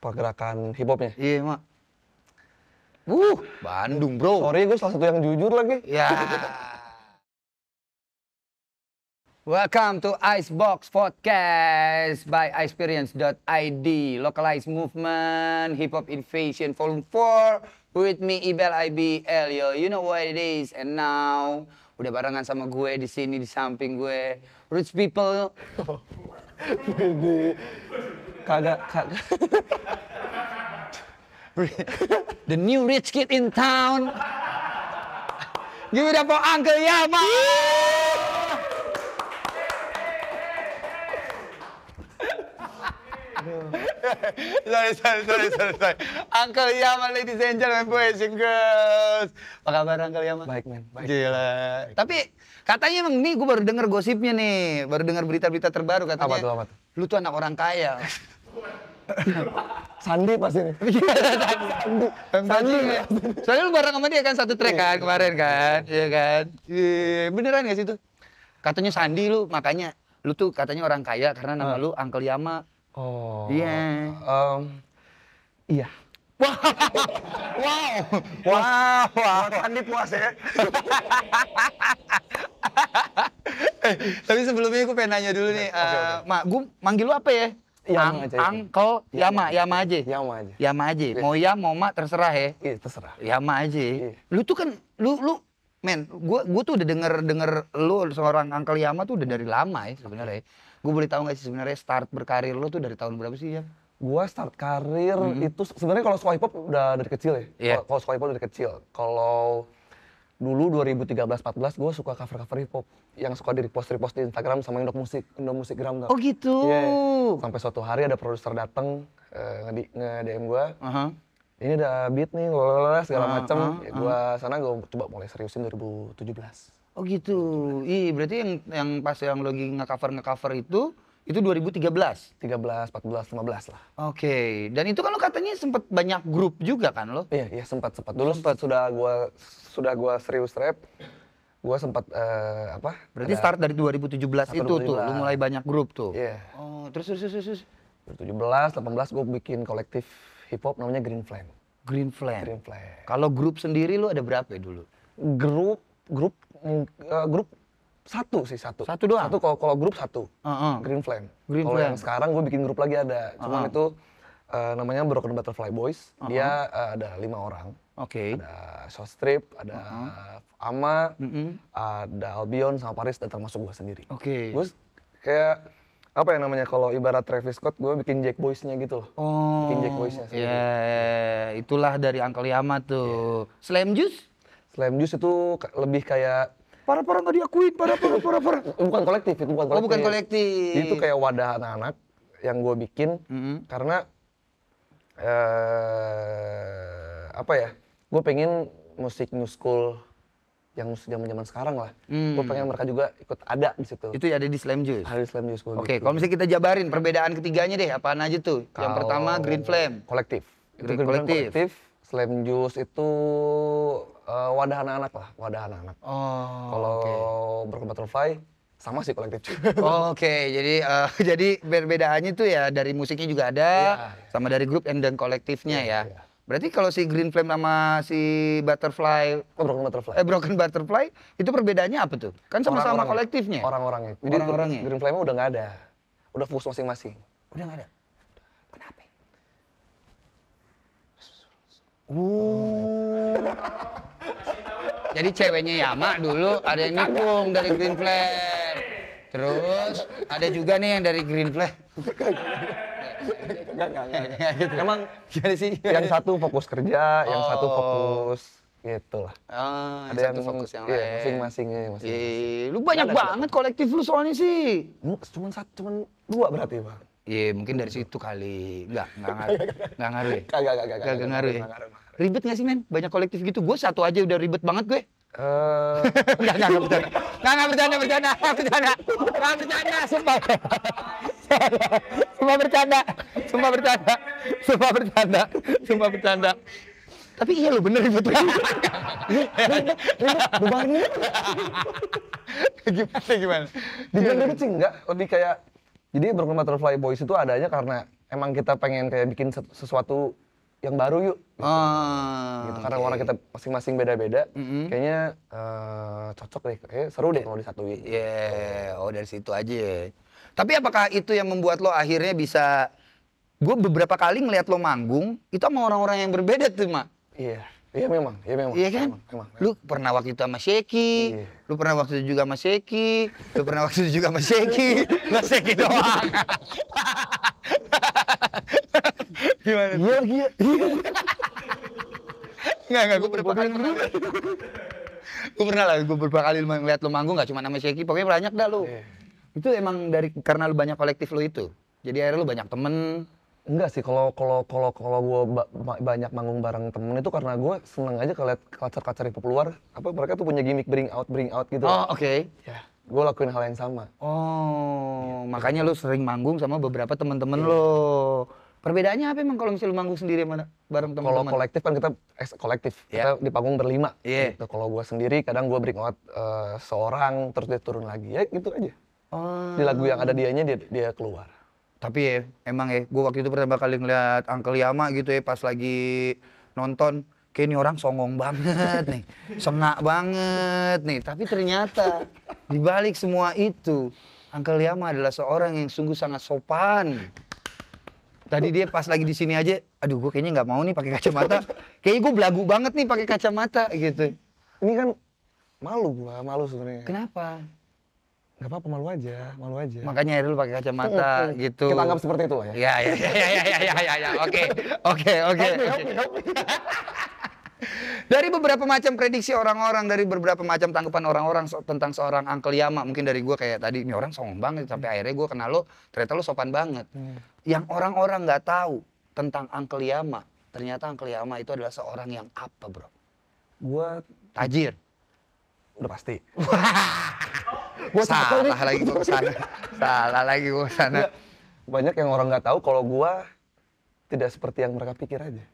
pergerakan hip hopnya iya mak uh Bandung bro sorry gue salah satu yang jujur lagi ya Welcome to Icebox Podcast by Experience.id Localized Movement Hip Hop Invasion Volume 4 With me Ibel IB Elio You know what it is And now Udah barengan sama gue di sini di samping gue Rich People kagak kagak the new rich kid in town give it up for Uncle Yama sorry, sorry, sorry, sorry, sorry. Uncle Yama, ladies and gentlemen, boys and girls. Apa kabar Uncle Yama? Baik, men. Baik. Gila. Baik. Tapi katanya emang nih gue baru denger gosipnya nih. Baru denger berita-berita terbaru katanya. Apa tuh, apa tuh? lu tuh anak orang kaya. Sandi pasti nih. Iya, Sandi. Sandi. Sandi. Ya. Soalnya lu bareng sama dia kan satu trek kan iya. kemarin kan. Iya kan. Iya, beneran gak sih itu? Katanya Sandi lu makanya lu tuh katanya orang kaya karena nama ah. lu Uncle Yama. Oh. Iya. Um, iya. Wow. wow. Wow. Wow. Sandi puas ya eh, tapi sebelumnya gue pengen nanya dulu nih, okay, uh, eh, Mak, gue manggil lu apa ya? Yang Ang, iya. Angkel, iya, Yama, iya. Yama aja. Yama aja. Yama aja. Mau Yam, mau Mak, terserah ya. Iya, terserah. Yama aja. Iya. Lu tuh kan, lu, lu, men, gue, gue tuh udah denger, denger lu seorang Angkel Yama tuh udah dari lama ya sebenarnya. Gue boleh tahu nggak sih sebenarnya start berkarir lu tuh dari tahun berapa sih ya? Gua start karir mm -hmm. itu sebenarnya kalau soal hip udah dari kecil ya. Yeah. Kalau soal hip hop dari kecil. Kalau dulu 2013-14 gue suka cover-cover hip hop yang suka di repost repost di Instagram sama Indo Musik Indo Musik Gram gak? Oh gitu. Yeah. Sampai suatu hari ada produser datang uh, eh, nge, nge DM gue. Uh -huh. Ini ada beat nih, lalala, segala uh, macam. Uh, huh ya gua sana gue coba mulai seriusin 2017. Oh gitu. Ih, berarti yang yang pas yang lagi nge-cover nge-cover itu itu 2013. 13, 14, 15 lah. Oke, okay. dan itu kan lo katanya sempat banyak grup juga kan lo? Iya, iya sempat sempat. Dulu sempat sudah gua sudah gua serius rap. Gua sempat uh, eh, apa? Berarti start dari 2017 itu 2017. tuh, lu mulai banyak grup tuh. Iya. Yeah. Oh, terus terus terus terus. 2017, 18 gua bikin kolektif hip hop namanya Green Flame. Green Flame. Green Flame. Kalau grup sendiri lu ada berapa ya dulu? Grup grup uh, grup satu sih satu satu doang satu kalau kalau grup satu uh -huh. Green Flame Green kalau yang sekarang gue bikin grup lagi ada cuma uh -huh. itu uh, namanya Broken Butterfly Boys uh -huh. dia uh, ada lima orang oke okay. ada Short Strip ada uh -huh. Ama uh -huh. ada Albion sama Paris dan termasuk gue sendiri oke okay. gue kayak apa yang namanya kalau ibarat Travis Scott gue bikin Jack Boysnya gitu loh. Oh. Bikin Jack Boysnya. Iya, yeah, iya. itulah dari Uncle Yama tuh. Yeah. Slam Juice? Slam Juice itu lebih kayak para para nggak diakuin para para para para bukan kolektif itu bukan kolektif oh, bukan kolektif itu kayak wadah anak-anak yang gue bikin mm -hmm. karena uh, apa ya gue pengen musik new school yang zaman zaman sekarang lah. Hmm. Gue pengen mereka juga ikut ada di situ. Itu ya ada di Slam Juice. Ada di Slam Juice. Oke, okay, kalau misalnya kita jabarin perbedaan ketiganya deh, apa aja tuh? Kalo yang pertama Green Flame. Kolektif. Itu Green Flame kolektif. Slam Juice itu uh, wadah anak-anak lah, wadah anak-anak. Oh. Kalau okay. Broken Butterfly sama sih kolektif. oh, Oke, okay. jadi uh, jadi perbedaannya tuh ya dari musiknya juga ada, yeah. Iya. sama dari grup and dan kolektifnya yeah, ya. Yeah. Berarti kalau si Green Flame sama si Butterfly, oh, Broken Butterfly. Eh Broken Butterfly itu perbedaannya apa tuh? Kan sama-sama ya. kolektifnya. Orang-orangnya. Orang-orangnya. Green Flame udah nggak ada. Udah fokus masing-masing. Udah nggak ada. Oh. Jadi ceweknya Yama dulu ada yang nikung dari Green Flag. Terus ada juga nih yang dari Green Flag. Enggak, gitu. Emang jadi sih yang satu fokus kerja, oh. yang satu oh. fokus gitu lah. Oh, ada yang, satu fokus yang iya, lain. Masing-masingnya, masing-masing. Lu banyak banget kolektif lu soalnya sih. Cuman satu, cuman dua berarti, Bang. Iya, mungkin dari situ kali. Enggak, enggak ngaruh. Enggak ngaruh Enggak, enggak, enggak. Enggak ngaruh ya? Ribet nggak sih, men? Banyak kolektif gitu. Gue satu aja udah ribet banget gue. Eh, enggak, enggak, enggak bercanda. Enggak, enggak bercanda, bercanda, bercanda. Enggak bercanda, sumpah. Sumpah bercanda. Sumpah bercanda. Sumpah bercanda. Sumpah bercanda. Tapi iya lo bener ribet banget. gimana, gimana? Dibilang ribet sih enggak, lebih kayak jadi Brooklyn Butterfly Boys itu adanya karena emang kita pengen kayak bikin sesuatu yang baru yuk. Gitu. Ah, gitu. Karena okay. warna kita masing-masing beda-beda, mm -hmm. kayaknya uh, cocok deh, kayak seru deh kalau satu. Yeah, oh dari situ aja. Tapi apakah itu yang membuat lo akhirnya bisa? Gue beberapa kali ngeliat lo manggung, itu sama orang-orang yang berbeda tuh, mak. Iya. Yeah Iya memang, iya memang. Iya kan? Lu pernah waktu itu sama Seki, iya. lu pernah waktu itu juga sama Seki, lu pernah waktu itu juga sama Seki, sama Sheki doang. Gimana? Iya, iya. Enggak, enggak, gue berapa kali pernah. gue pernah lah, gue berapa kali ngeliat lu manggung, gak cuma sama Seki, pokoknya banyak dah lu. Iya. Itu emang dari, karena lu banyak kolektif lu itu. Jadi akhirnya lu banyak temen, enggak sih kalau kalau kalau kalau gue ba banyak manggung bareng temen itu karena gue seneng aja kalau kacar kacar itu keluar apa mereka tuh punya gimmick bring out bring out gitu oh oke okay. ya gue lakuin hal yang sama oh ya. makanya lu sering manggung sama beberapa temen-temen yeah. lo perbedaannya apa emang kalau misalnya lu manggung sendiri mana bareng temen kalau kolektif kan kita eh, kolektif yeah. kita di panggung berlima yeah. gitu kalau gue sendiri kadang gue bring out uh, seorang terus dia turun lagi ya gitu aja oh. di lagu yang ada dianya dia dia keluar tapi ya emang ya gue waktu itu pertama kali ngeliat Uncle Yama gitu ya pas lagi nonton kayak ini orang songong banget nih sengak banget nih tapi ternyata dibalik semua itu Uncle Yama adalah seorang yang sungguh sangat sopan tadi dia pas lagi di sini aja aduh gue kayaknya nggak mau nih pakai kacamata kayaknya gue belagu banget nih pakai kacamata gitu ini kan malu gue malu sebenarnya kenapa nggak apa-apa malu aja malu aja makanya lu pakai kacamata gitu kita anggap seperti itu lah ya iya, iya, iya, iya, iya, iya, iya, iya, oke oke oke dari beberapa macam prediksi orang-orang, dari beberapa macam tanggapan orang-orang so tentang seorang Uncle Yama, mungkin dari gue kayak tadi, ini orang sombong banget, sampai hmm. akhirnya gue kenal lo, ternyata lo sopan banget. Hmm. Yang orang-orang nggak tahu tentang Uncle Yama, ternyata Uncle Yama itu adalah seorang yang apa bro? Gue... Tajir? Udah pasti. gua salah lagi gue kesana. salah lagi gue kesana. Banyak yang orang nggak tahu kalau gue tidak seperti yang mereka pikir aja.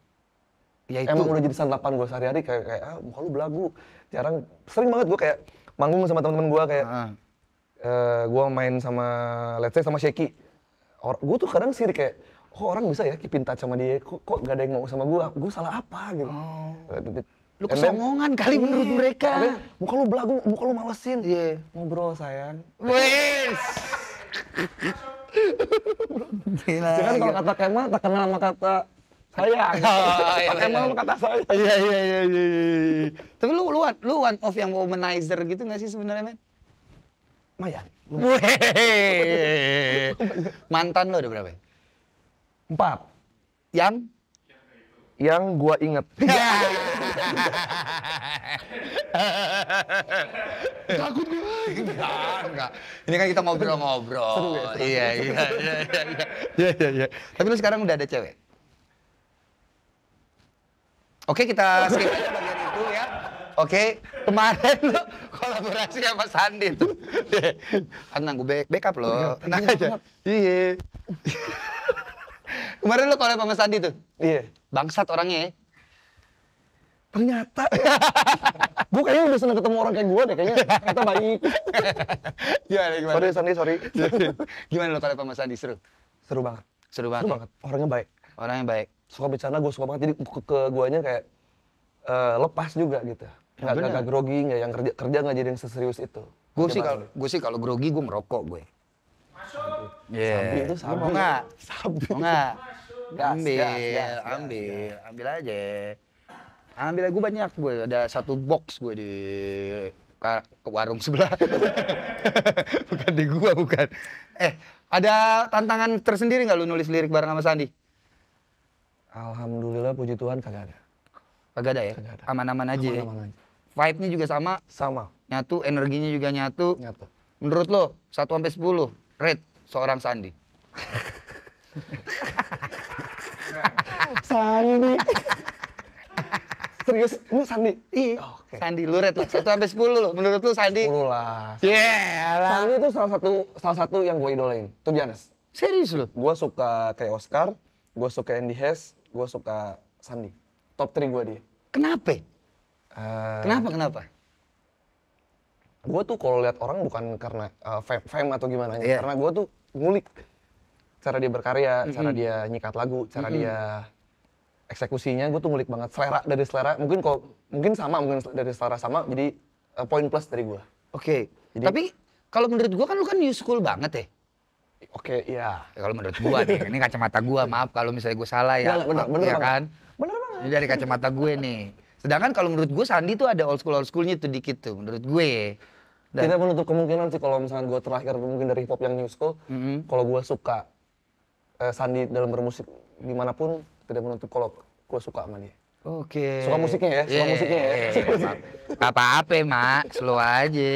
Ya itu. Emang udah jadi santapan gue sehari-hari kayak, kayak ah, muka lu belagu. Jarang, sering banget gue kayak manggung sama teman-teman gue kayak, uh. uh, eh, gue main sama, let's say sama Sheki. Gue tuh kadang sirik kayak, kok orang bisa ya kipintat sama dia, kok, kok gak ada yang mau sama gua gue salah apa gitu. Oh. Lu kesongongan kali hmm. menurut mereka. Muka lu belagu, muka lu malesin. Iya. Yeah. Ngobrol sayang. Wes. Gila. Jangan kalau iya. kata tak kenal sama kata saya. Oh, iya, kata Kemal iya. sama kata saya. Iya iya iya iya. Tapi lu lu lu one of yang womanizer gitu nggak sih sebenarnya, men? maya Mantan lo ada berapa? Empat. Yang yang gua inget. Ya. Takut gue. Enggak, enggak. Ini kan kita ngobrol-ngobrol. Ya, iya, iya, iya, iya, iya, iya, iya. Tapi lu sekarang udah ada cewek? Oke, kita skip aja bagian itu ya. Oke, kemarin lu kolaborasi sama Sandi tuh. Tenang, kan gue backup lo. Tenang aja. Iya. Kemarin lu kolaborasi sama Sandi tuh? Iya. Bangsat orangnya ya. Ternyata. gue kayaknya udah seneng ketemu orang kayak gue deh kayaknya. kata baik. gimana, gimana? Sorry, Sandi, sorry. gimana lo tadi sama Sandi? Seru? Seru banget. Seru banget. Seru banget. Orangnya baik. Orangnya baik. Suka bercanda, gue suka banget. Jadi ke, ke guanya kayak uh, lepas juga gitu. Nggak, ya, nggak grogi, nggak yang kerja kerja nggak jadi yang seserius itu. Gue sih kalau gue sih kalau grogi gue merokok gue. Masuk. Yeah. Sabi itu sabi. nggak? Sabi. nggak? gas, ambil, gas, gas, gas, ambil, gas. ambil aja. Ambil gue banyak gue ada satu box gue di ke warung sebelah. bukan di gua bukan. Eh, ada tantangan tersendiri nggak lu nulis lirik bareng sama Sandi? Alhamdulillah puji Tuhan kagak ada. Kagak ada ya? Aman-aman aja. Ya? Aman-aman aja. Vibe-nya juga sama? Sama. Nyatu, energinya juga nyatu. Nyatu. Menurut lo, 1 sampai 10 rate seorang Sandi. Sandi. Serius, lu Sandi? Iya. Okay. Sandi red lah. Satu sampai sepuluh loh. Menurut lu Sandi? Sepuluh lah. Yeah Sandi itu salah satu salah satu yang gue idolain. Tuh Janes. Serius lu? Gue suka kayak Oscar, gue suka Andy Hess, gue suka Sandi. Top 3 gue dia. Kenapa? Uh, kenapa kenapa? Gue tuh kalau lihat orang bukan karena uh, fame, fame atau gimana, yeah. karena gue tuh ngulik cara dia berkarya, mm-hmm. cara dia nyikat lagu, cara mm-hmm. dia eksekusinya gue tuh ngulik banget selera dari selera mungkin kok mungkin sama mungkin dari selera sama jadi uh, eh, poin plus dari gue. Oke. Okay. Tapi kalau menurut gue kan lu kan new school banget ya. Oke, okay, iya. Ya, kalau menurut gue nih, ini kacamata gue, iya. maaf kalau misalnya gue salah ya. Iya, bener, iya bener ya kan? Benar banget. Ini dari kacamata gue nih. Sedangkan kalau menurut gue Sandi tuh ada old school old schoolnya tuh dikit tuh menurut gue. Dan, Tidak menutup kemungkinan sih kalau misalnya gue terakhir mungkin dari hip hop yang new school, mm -hmm. kalau gue suka uh, Sandi dalam bermusik dimanapun tidak menutup kalau gue suka sama dia. Oke. Okay. Suka musiknya ya, suka yeah. musiknya ya. Iya, iya, iya. Gak apa-apa, Mak. Slow aja.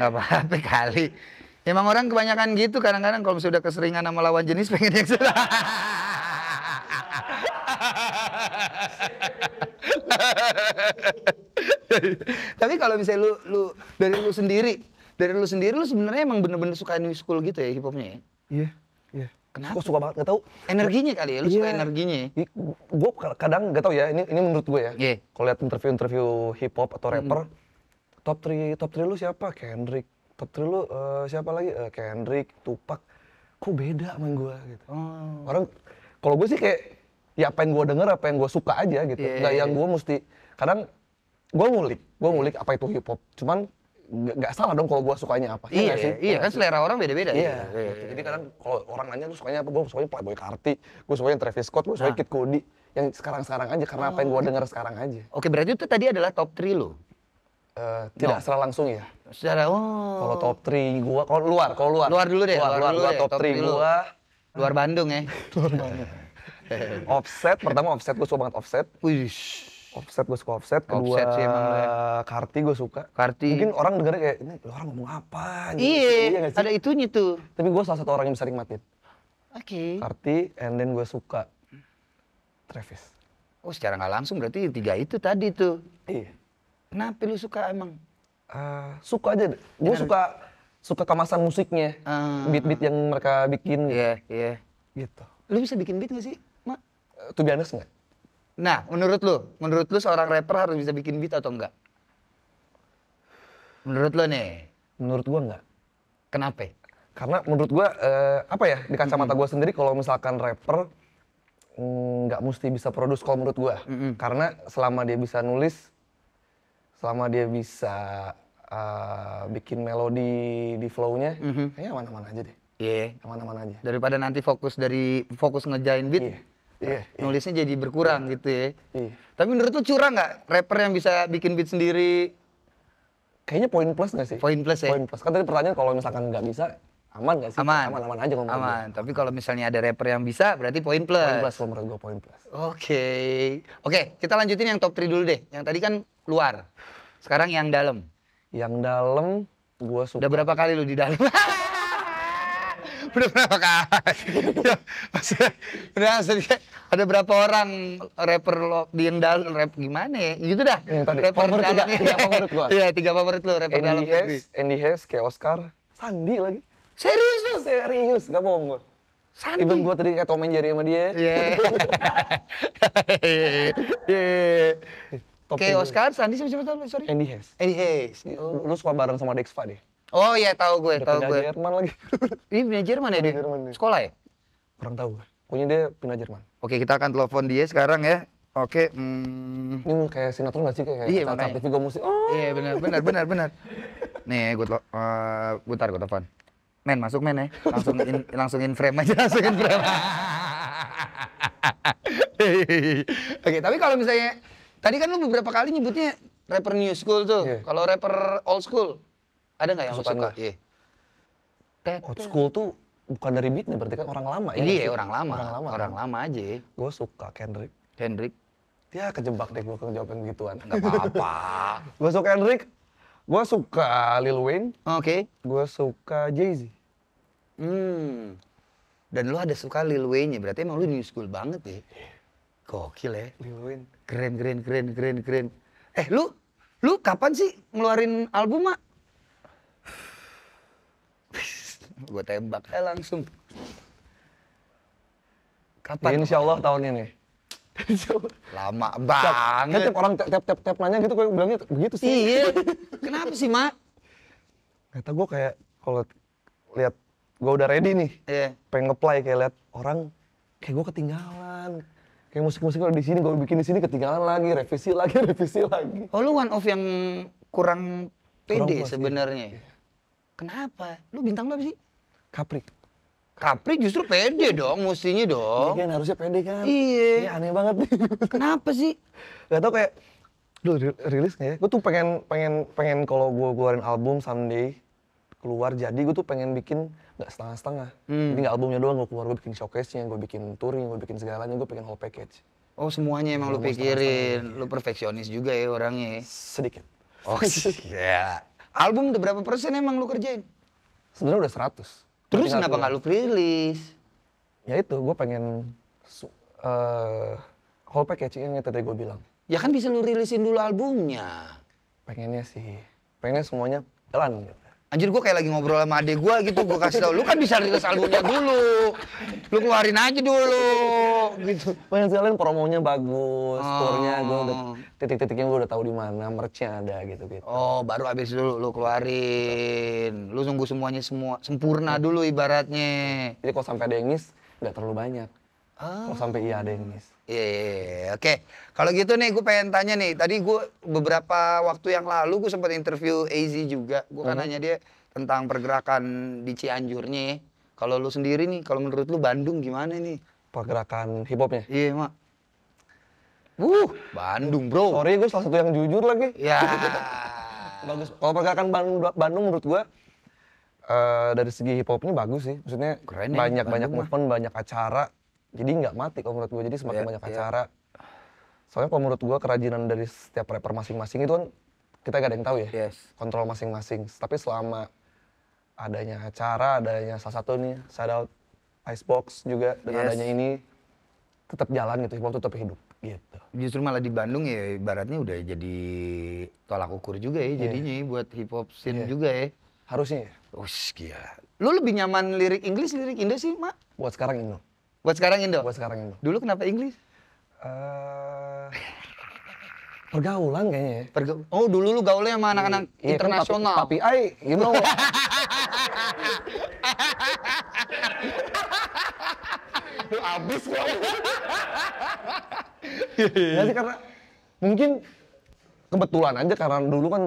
Gak apa-apa kali. Emang orang kebanyakan gitu kadang-kadang kalau sudah keseringan sama lawan jenis pengen yang sudah. Tapi kalau misalnya lu lu dari lu sendiri, dari lu sendiri lu sebenarnya emang bener-bener suka new school gitu ya hip hopnya ya? Iya, yeah, iya. Yeah. Kenapa? Gue suka banget, gak tau. Energinya kali ya, lu yeah. suka iya. energinya. Gue kadang gak tau ya, ini ini menurut gue ya. Yeah. Kalau lihat interview-interview hip hop atau hmm. rapper, mm -hmm. top 3 top 3 lu siapa? Kendrick. Top 3 lu uh, siapa lagi? Uh, Kendrick, Tupac. Kok beda sama gue gitu. Oh. Orang kalau gue sih kayak ya apa yang gue denger, apa yang gue suka aja gitu. Yeah. Gak iya, yang iya. gue mesti kadang gue ngulik, gue ngulik apa itu hip hop. Cuman nggak salah dong kalau gue sukanya apa. Ya iya, sih? iya ya kan selera orang beda-beda. Iya. Gitu. iya, iya. Jadi iya. kadang kalau orang nanya tuh sukanya apa, gue sukanya Playboy Carti, gue sukanya Travis Scott, gue sukanya nah. Kid Cudi. Yang sekarang-sekarang aja, karena oh. apa yang gue oh. dengar sekarang aja. Oke, berarti itu tadi adalah top 3 lo? Uh, tidak no. secara langsung ya. Secara, oh. Kalau top 3 gue, kalau luar, kalau luar. Luar dulu deh. Luar, luar, luar, luar ya. top 3 gue. Luar Bandung ya. luar Bandung. offset, pertama offset, gue suka banget offset. Wih offset gue suka offset kedua offset sih emang ya. karti gue suka karti mungkin orang dengarnya kayak ini orang ngomong apa iya, iya ada itunya tuh tapi gue salah satu orang yang bisa nikmatin oke okay. karti and then gue suka Travis oh secara nggak langsung berarti tiga itu tadi tuh iya kenapa lu suka emang uh, suka aja gue suka suka kemasan musiknya beat ah. beat-beat yang mereka bikin iya yeah, iya yeah. gitu lu bisa bikin beat gak sih mak tuh biasa nggak Nah, menurut lu, menurut lu seorang rapper harus bisa bikin beat atau enggak? Menurut lu nih? Menurut gua enggak. Kenapa? Karena menurut gua eh, apa ya di kacamata mm -hmm. gua sendiri kalau misalkan rapper nggak mm, mesti bisa produce kalau menurut gua. Mm -hmm. Karena selama dia bisa nulis, selama dia bisa uh, bikin melodi di flow-nya, mm -hmm. kayaknya aman-aman aja deh. Iya. Yeah. Aman-aman aja. Daripada nanti fokus dari fokus ngejain beat. Yeah yeah, iya. nulisnya yeah. jadi berkurang yeah. gitu ya. Yeah. Tapi menurut lu curang nggak rapper yang bisa bikin beat sendiri? Kayaknya poin plus nggak sih? Poin plus ya. Poin plus. Kan tadi pertanyaan kalau misalkan nggak bisa aman nggak? sih? Aman. Aman, aman aja ngomong. Aman. Gue. Tapi kalau misalnya ada rapper yang bisa berarti poin plus. Poin plus menurut gue poin plus. Oke. Okay. Oke, okay, kita lanjutin yang top 3 dulu deh. Yang tadi kan luar. Sekarang yang dalam. Yang dalam gua suka. Udah berapa kali lu di dalam? udah berapa kali? Maksudnya, udah maksudnya ada berapa orang rapper lo di Endal rap gimana ya? Gitu dah. Ya, rapper favorit tiga, tiga iya, favorit gua. Iya, tiga favorit lo rapper Andy dalam negeri. Andy Hess, kayak Oscar, Sandi lagi. Serius lo? Serius, gak bohong gua. Sandi. Ibu gua tadi kayak Tomen Jerry sama dia. Iya. Yeah. Iya, iya. Kayak Oscar, Sandi siapa siapa tau sorry? Andy Hess. Andy Hess. Lu, lu suka bareng sama Dexpa deh. Oh iya tahu gue, tahu gue. Jerman lagi. Ini pindah Jerman ya dia? Sekolah ya? Kurang tahu gue. Pokoknya dia pindah Jerman. Oke, kita akan telepon dia sekarang ya. Oke, hmm. Ini kayak sinetron gak sih kayak iya, cantik juga musik. Oh. Iya benar, benar, benar, benar. Nih, gue uh, eh, gue tar gue telepon. Men, masuk men ya. Langsung langsung in frame aja, langsung in frame. Oke, tapi kalau misalnya tadi kan lu beberapa kali nyebutnya rapper new school tuh. Yeah. Kalau rapper old school, ada nggak yang suka? suka? Iya. Kayak old school tuh bukan dari beatnya berarti kan orang lama ya? Iya, iya orang lama. Orang lama. Orang kan? lama aja. Gue suka Kendrick. Kendrick. Ya kejebak deh gue kejawab yang gituan. Gak apa-apa. gue suka Kendrick. Gue suka Lil Wayne. Oke. Okay. Gue suka Jay Z. Hmm. Dan lu ada suka Lil Wayne-nya, berarti emang lu new school banget ya? Gokil ya. Lil Wayne. Keren, keren, keren, keren, keren. Eh lu, lu kapan sih ngeluarin album, Mak? gue tembak eh langsung kapan insya Allah tahun ini lama banget tiap orang tiap tiap tiap nanya gitu kayak bilangnya gitu, begitu sih iya kenapa sih mak kata gue kayak kalau lihat gue udah ready nih yeah. pengen ngeplay kayak lihat orang kayak gue ketinggalan kayak musik-musik kalau di sini gue bikin di sini ketinggalan lagi revisi lagi revisi lagi oh lu one of yang kurang pede sebenarnya iya. kenapa lu bintang berapa sih Kapri. Kapri justru pede iya. dong, mestinya dong. Iya kan, harusnya pede kan. Iya. iya aneh banget nih. Kenapa sih? Gak tau kayak, duh rilis gak ya? Gue tuh pengen, pengen, pengen kalau gue keluarin album someday, keluar jadi gue tuh pengen bikin nggak setengah-setengah. Hmm. Jadi gak albumnya doang gue keluar, gue bikin showcase-nya, gue bikin touring, gue bikin segalanya, gue pengen whole package. Oh semuanya emang lu pikirin, lu perfeksionis juga ya orangnya ya. Sedikit. Oh iya. Album udah berapa persen emang lu kerjain? Sebenarnya udah seratus. Terus kenapa nggak lu rilis? Ya itu, gue pengen uh, whole package yang tadi gue bilang. Ya kan bisa lu rilisin dulu albumnya. Pengennya sih, pengennya semuanya jalan gitu anjir gue kayak lagi ngobrol sama adek gue gitu gue kasih tau lu kan bisa rilis albumnya dulu lu keluarin aja dulu gitu banyak oh, sekali promonya bagus oh. turnya gue udah titik-titiknya gue udah tahu di mana merchnya ada gitu gitu oh baru abis dulu lu keluarin lu nunggu semuanya semua sempurna iya. dulu ibaratnya jadi kalau sampai ada yang miss nggak terlalu banyak oh. kalau ah. sampai iya ada yang miss Iya, yeah, yeah, yeah. oke. Okay. Kalau gitu nih, gue pengen tanya nih. Tadi gue beberapa waktu yang lalu gue sempat interview AZ juga. Gue kan mhm. nanya dia tentang pergerakan di Cianjurnya. Kalau lu sendiri nih, kalau menurut lu Bandung gimana nih? Pergerakan hip hopnya? Iya, yeah, mak. Wuh, Bandung bro. Sorry, gue salah satu yang jujur lagi. Ya. bagus. Kalau pergerakan Bandung, Bandung menurut gue uh, dari segi hip hopnya bagus sih. Maksudnya Keren banyak ya, banyak movement, banyak acara jadi nggak mati kalau menurut gue jadi semakin yeah, banyak iya. acara soalnya kalau menurut gue kerajinan dari setiap rapper masing-masing itu kan kita gak ada yang tahu ya yes. kontrol masing-masing tapi selama adanya acara adanya salah satu nih shout out Icebox juga dengan yes. adanya ini tetap jalan gitu hip hop tetap hidup gitu justru malah di Bandung ya ibaratnya udah jadi tolak ukur juga ya iya. jadinya yeah. buat hip hop scene yeah. juga ya harusnya ya. Ush, gila. Lu lebih nyaman lirik Inggris, lirik Indo sih, Mak? Buat sekarang Indo. Buat sekarang Indo? Buat sekarang Indo. Dulu kenapa Inggris? Uh, pergaulan kayaknya ya. Perga oh dulu lu gaulnya sama anak-anak yeah, iya, internasional. Kan papi, I, you know. lu abis lu, ya sih karena mungkin kebetulan aja karena dulu kan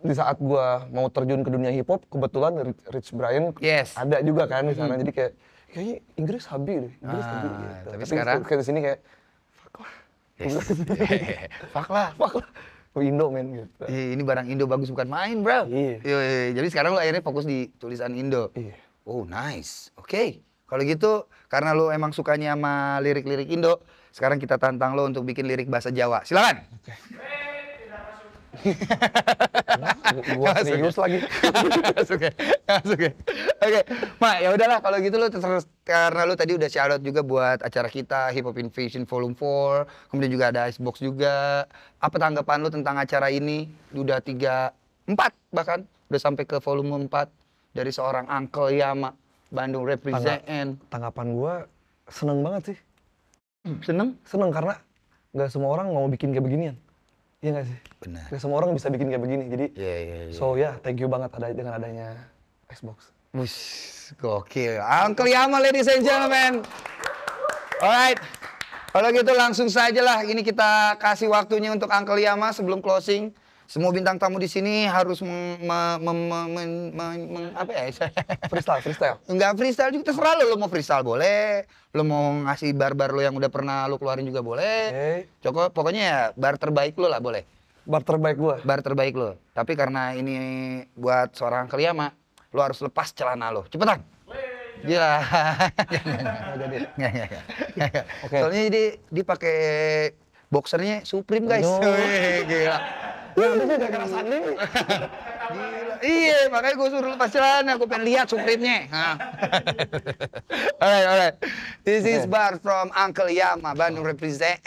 di saat gua mau terjun ke dunia hip hop kebetulan Rich Brian yes. ada juga kan di sana mm -hmm. jadi kayak kayaknya Inggris habis deh Inggris ah, habis gitu. tapi, tapi sekarang ke sini kayak fuck lah yes. Gitu. fuck lah fuck lah oh, Indo men gitu. Iya, ini barang Indo bagus bukan main, bro. Iya. Yeah. Iya, iya. jadi sekarang lo akhirnya fokus di tulisan Indo. Iya. Oh, nice. Oke. Okay. Kalau gitu karena lo emang sukanya sama lirik-lirik Indo, sekarang kita tantang lo untuk bikin lirik bahasa Jawa. Silakan. Okay gua serius ya? lagi. oke, oke, ya? ya? Oke, Mak, ya udahlah kalau gitu lo terus karena lo tadi udah shout out juga buat acara kita Hip Hop Invasion Volume 4, kemudian juga ada Icebox juga. Apa tanggapan lo tentang acara ini? Udah tiga, empat bahkan udah sampai ke volume 4 dari seorang Uncle Yama Bandung represent. Tangga, tanggapan gua seneng banget sih. seneng? Seneng karena nggak semua orang mau bikin kayak beginian. Iya gak sih? Benar. Gak semua orang bisa bikin kayak begini. Jadi, yeah, yeah, yeah. so ya yeah, thank you banget ada, dengan adanya Xbox. Bus, gokil. Uncle Yama, ladies and gentlemen. Alright. Kalau gitu langsung saja lah. Ini kita kasih waktunya untuk Uncle Yama sebelum closing semua bintang tamu di sini harus meng, apa ya freestyle freestyle enggak freestyle juga terserah lo lo mau freestyle boleh lo mau ngasih bar-bar lo yang udah pernah lo keluarin juga boleh okay. Coko, pokoknya ya bar terbaik lo lah boleh bar terbaik gua bar terbaik lo tapi karena ini buat seorang keliama lo harus lepas celana lo cepetan Iya. Oke. Soalnya jadi dia pakai boxernya Supreme guys. Gila. Ya ini gak kerasan nih. Iya, makanya gue suruh lepas celana, gue pengen lihat supremnya. Oke, alright. This is bar from Uncle Yama, Bandung represent.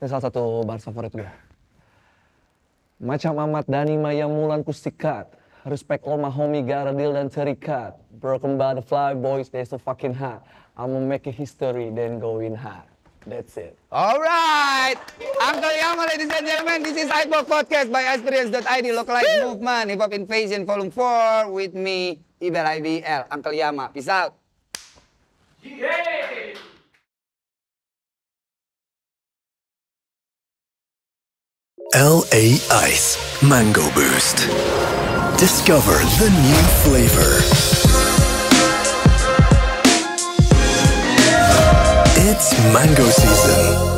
Ini salah satu bar favorit gue. Macam amat Dani Maya Mulan Kustikat. Respect all my homie Garadil dan Terikat. Broken by the fly boys, they so fucking hot. I'ma make a history, then go in hard. That's it. All right. Uncle Yamo, ladies and gentlemen, this is iPop Podcast by Experience.id, localized movement, hip-hop invasion, volume 4, with me, Iber IBL. Uncle Yama, peace out. Yeah. LA Ice Mango Boost. Discover the new flavor. It's mango season.